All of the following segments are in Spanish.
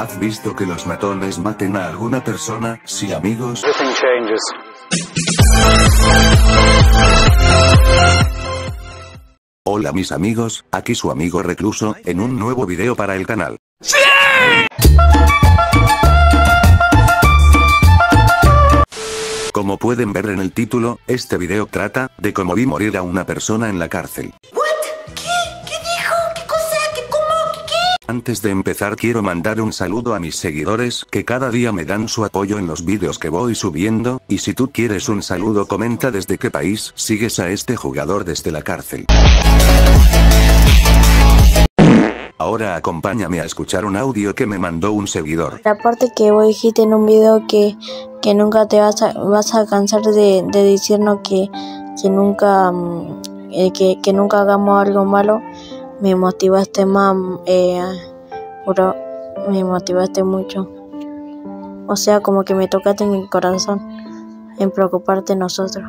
¿Has visto que los matones maten a alguna persona? Sí amigos. Hola mis amigos, aquí su amigo Recluso, en un nuevo video para el canal. Como pueden ver en el título, este video trata de cómo vi morir a una persona en la cárcel. Antes de empezar quiero mandar un saludo a mis seguidores que cada día me dan su apoyo en los vídeos que voy subiendo, y si tú quieres un saludo comenta desde qué país sigues a este jugador desde la cárcel. Ahora acompáñame a escuchar un audio que me mandó un seguidor. La que voy dijiste en un video que, que nunca te vas a, vas a cansar de, decirnos que, que nunca, mm, eh, que nunca hagamos algo malo me motivaste más, eh, me motivaste mucho. O sea, como que me tocaste en el corazón en preocuparte nosotros.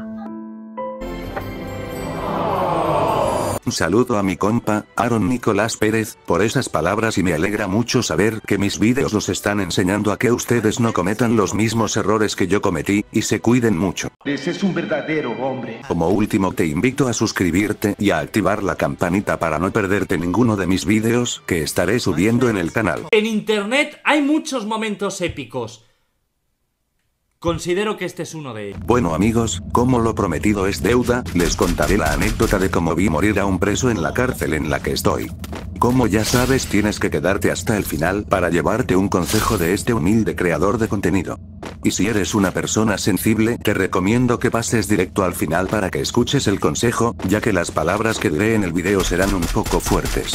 Un saludo a mi compa, Aaron Nicolás Pérez, por esas palabras y me alegra mucho saber que mis videos los están enseñando a que ustedes no cometan los mismos errores que yo cometí, y se cuiden mucho. Ese es un verdadero hombre. Como último te invito a suscribirte y a activar la campanita para no perderte ninguno de mis videos que estaré subiendo en el canal. En internet hay muchos momentos épicos. Considero que este es uno de Bueno amigos, como lo prometido es deuda, les contaré la anécdota de cómo vi morir a un preso en la cárcel en la que estoy. Como ya sabes tienes que quedarte hasta el final para llevarte un consejo de este humilde creador de contenido. Y si eres una persona sensible, te recomiendo que pases directo al final para que escuches el consejo, ya que las palabras que diré en el video serán un poco fuertes.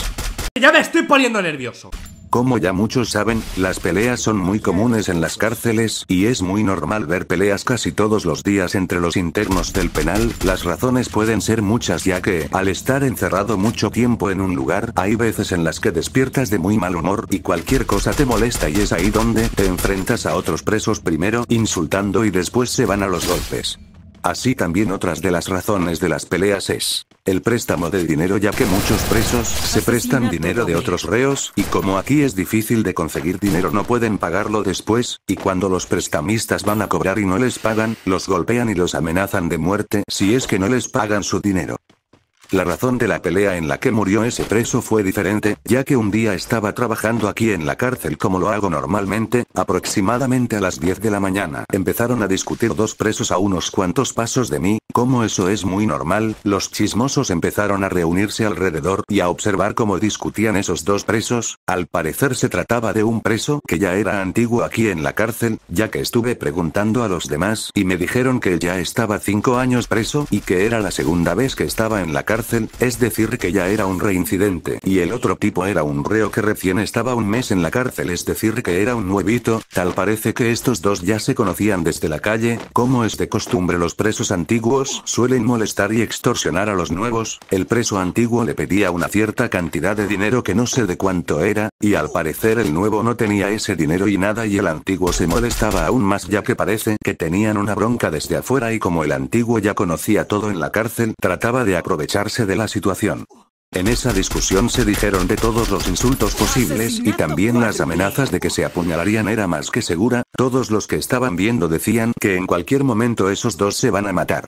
Ya me estoy poniendo nervioso. Como ya muchos saben, las peleas son muy comunes en las cárceles y es muy normal ver peleas casi todos los días entre los internos del penal, las razones pueden ser muchas ya que, al estar encerrado mucho tiempo en un lugar, hay veces en las que despiertas de muy mal humor y cualquier cosa te molesta y es ahí donde te enfrentas a otros presos primero insultando y después se van a los golpes. Así también otras de las razones de las peleas es el préstamo de dinero ya que muchos presos se prestan dinero de otros reos, y como aquí es difícil de conseguir dinero no pueden pagarlo después, y cuando los prestamistas van a cobrar y no les pagan, los golpean y los amenazan de muerte si es que no les pagan su dinero. La razón de la pelea en la que murió ese preso fue diferente, ya que un día estaba trabajando aquí en la cárcel como lo hago normalmente, aproximadamente a las 10 de la mañana. Empezaron a discutir dos presos a unos cuantos pasos de mí, como eso es muy normal, los chismosos empezaron a reunirse alrededor y a observar cómo discutían esos dos presos, al parecer se trataba de un preso que ya era antiguo aquí en la cárcel, ya que estuve preguntando a los demás y me dijeron que ya estaba cinco años preso y que era la segunda vez que estaba en la cárcel, es decir que ya era un reincidente y el otro tipo era un reo que recién estaba un mes en la cárcel es decir que era un nuevito, tal parece que estos dos ya se conocían desde la calle, como es de costumbre los presos antiguos suelen molestar y extorsionar a los nuevos, el preso antiguo le pedía una cierta cantidad de dinero que no sé de cuánto era, y al parecer el nuevo no tenía ese dinero y nada y el antiguo se molestaba aún más ya que parece que tenían una bronca desde afuera y como el antiguo ya conocía todo en la cárcel trataba de aprovecharse de la situación. En esa discusión se dijeron de todos los insultos posibles y también las amenazas de que se apuñalarían era más que segura, todos los que estaban viendo decían que en cualquier momento esos dos se van a matar.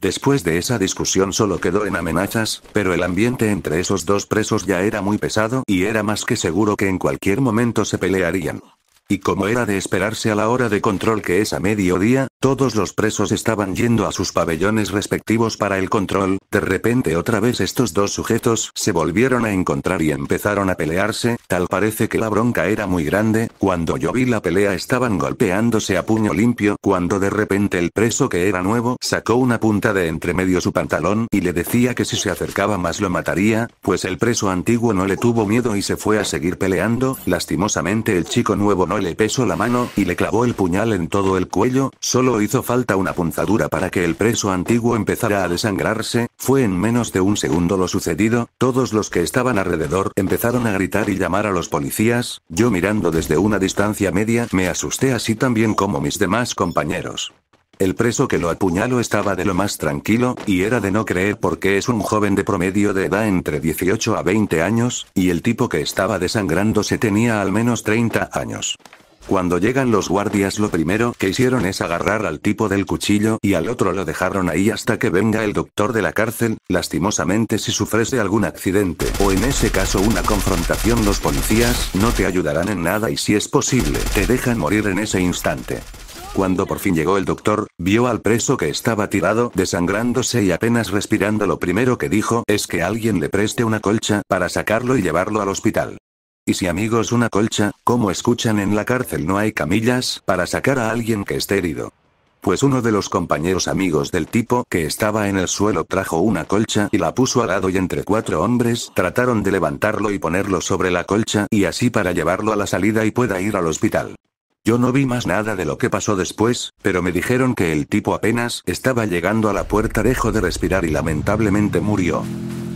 Después de esa discusión solo quedó en amenazas, pero el ambiente entre esos dos presos ya era muy pesado y era más que seguro que en cualquier momento se pelearían. Y como era de esperarse a la hora de control que es a mediodía, todos los presos estaban yendo a sus pabellones respectivos para el control, de repente otra vez estos dos sujetos se volvieron a encontrar y empezaron a pelearse, tal parece que la bronca era muy grande, cuando yo vi la pelea estaban golpeándose a puño limpio, cuando de repente el preso que era nuevo sacó una punta de entre medio su pantalón y le decía que si se acercaba más lo mataría, pues el preso antiguo no le tuvo miedo y se fue a seguir peleando, lastimosamente el chico nuevo no le pesó la mano, y le clavó el puñal en todo el cuello, solo hizo falta una punzadura para que el preso antiguo empezara a desangrarse, fue en menos de un segundo lo sucedido, todos los que estaban alrededor empezaron a gritar y llamar a los policías, yo mirando desde una distancia media me asusté así también como mis demás compañeros. El preso que lo apuñaló estaba de lo más tranquilo, y era de no creer porque es un joven de promedio de edad entre 18 a 20 años, y el tipo que estaba desangrándose tenía al menos 30 años. Cuando llegan los guardias lo primero que hicieron es agarrar al tipo del cuchillo y al otro lo dejaron ahí hasta que venga el doctor de la cárcel, lastimosamente si sufrese algún accidente o en ese caso una confrontación los policías no te ayudarán en nada y si es posible te dejan morir en ese instante. Cuando por fin llegó el doctor, vio al preso que estaba tirado desangrándose y apenas respirando. Lo primero que dijo es que alguien le preste una colcha para sacarlo y llevarlo al hospital. Y si amigos una colcha, como escuchan en la cárcel no hay camillas para sacar a alguien que esté herido. Pues uno de los compañeros amigos del tipo que estaba en el suelo trajo una colcha y la puso al lado y entre cuatro hombres trataron de levantarlo y ponerlo sobre la colcha y así para llevarlo a la salida y pueda ir al hospital. Yo no vi más nada de lo que pasó después, pero me dijeron que el tipo apenas estaba llegando a la puerta dejó de respirar y lamentablemente murió.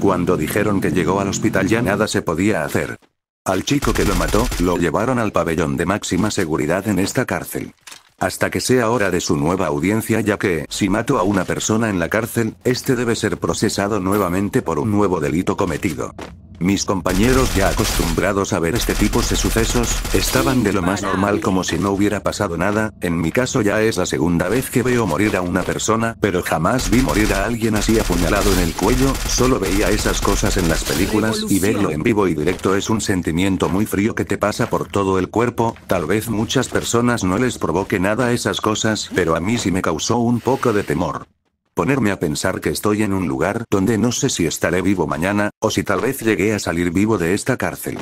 Cuando dijeron que llegó al hospital ya nada se podía hacer. Al chico que lo mató, lo llevaron al pabellón de máxima seguridad en esta cárcel. Hasta que sea hora de su nueva audiencia ya que, si mato a una persona en la cárcel, este debe ser procesado nuevamente por un nuevo delito cometido. Mis compañeros ya acostumbrados a ver este tipo de sucesos, estaban de lo más normal como si no hubiera pasado nada, en mi caso ya es la segunda vez que veo morir a una persona, pero jamás vi morir a alguien así apuñalado en el cuello, solo veía esas cosas en las películas y verlo en vivo y directo es un sentimiento muy frío que te pasa por todo el cuerpo, tal vez muchas personas no les provoque nada esas cosas, pero a mí sí me causó un poco de temor. Ponerme a pensar que estoy en un lugar donde no sé si estaré vivo mañana, o si tal vez llegué a salir vivo de esta cárcel.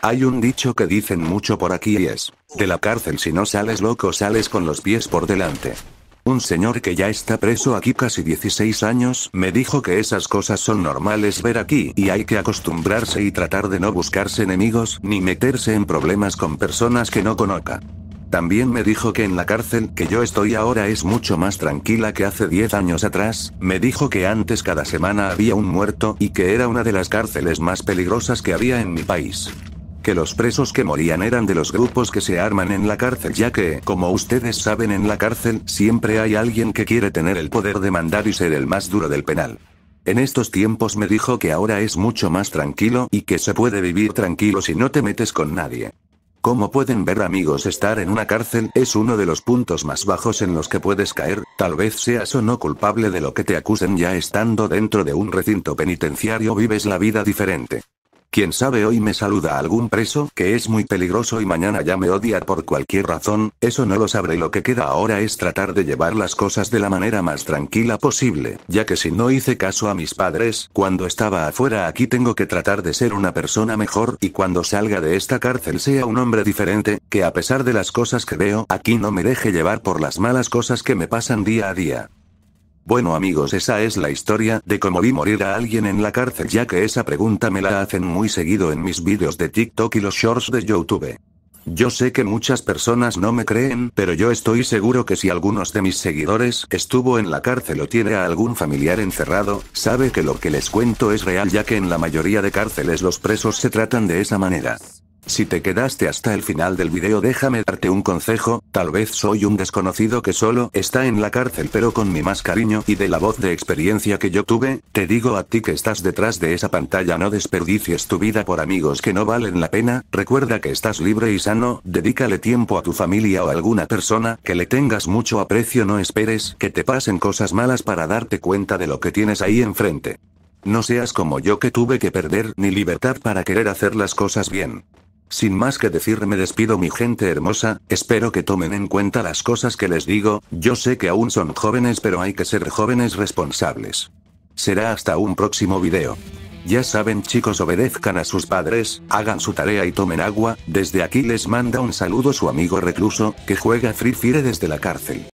Hay un dicho que dicen mucho por aquí y es, de la cárcel si no sales loco sales con los pies por delante. Un señor que ya está preso aquí casi 16 años me dijo que esas cosas son normales ver aquí y hay que acostumbrarse y tratar de no buscarse enemigos ni meterse en problemas con personas que no conozca. También me dijo que en la cárcel que yo estoy ahora es mucho más tranquila que hace 10 años atrás, me dijo que antes cada semana había un muerto y que era una de las cárceles más peligrosas que había en mi país que los presos que morían eran de los grupos que se arman en la cárcel, ya que, como ustedes saben, en la cárcel siempre hay alguien que quiere tener el poder de mandar y ser el más duro del penal. En estos tiempos me dijo que ahora es mucho más tranquilo y que se puede vivir tranquilo si no te metes con nadie. Como pueden ver amigos, estar en una cárcel es uno de los puntos más bajos en los que puedes caer, tal vez seas o no culpable de lo que te acusen ya estando dentro de un recinto penitenciario vives la vida diferente. Quién sabe hoy me saluda algún preso que es muy peligroso y mañana ya me odia por cualquier razón, eso no lo sabré. Lo que queda ahora es tratar de llevar las cosas de la manera más tranquila posible, ya que si no hice caso a mis padres, cuando estaba afuera aquí tengo que tratar de ser una persona mejor y cuando salga de esta cárcel sea un hombre diferente, que a pesar de las cosas que veo aquí no me deje llevar por las malas cosas que me pasan día a día. Bueno amigos esa es la historia de cómo vi morir a alguien en la cárcel ya que esa pregunta me la hacen muy seguido en mis vídeos de TikTok y los shorts de YouTube. Yo sé que muchas personas no me creen, pero yo estoy seguro que si algunos de mis seguidores estuvo en la cárcel o tiene a algún familiar encerrado, sabe que lo que les cuento es real ya que en la mayoría de cárceles los presos se tratan de esa manera. Si te quedaste hasta el final del video déjame darte un consejo, tal vez soy un desconocido que solo está en la cárcel pero con mi más cariño y de la voz de experiencia que yo tuve, te digo a ti que estás detrás de esa pantalla no desperdicies tu vida por amigos que no valen la pena, recuerda que estás libre y sano, dedícale tiempo a tu familia o a alguna persona que le tengas mucho aprecio no esperes que te pasen cosas malas para darte cuenta de lo que tienes ahí enfrente. No seas como yo que tuve que perder ni libertad para querer hacer las cosas bien. Sin más que decir me despido mi gente hermosa, espero que tomen en cuenta las cosas que les digo, yo sé que aún son jóvenes pero hay que ser jóvenes responsables. Será hasta un próximo video. Ya saben chicos obedezcan a sus padres, hagan su tarea y tomen agua, desde aquí les manda un saludo su amigo recluso, que juega Free Fire desde la cárcel.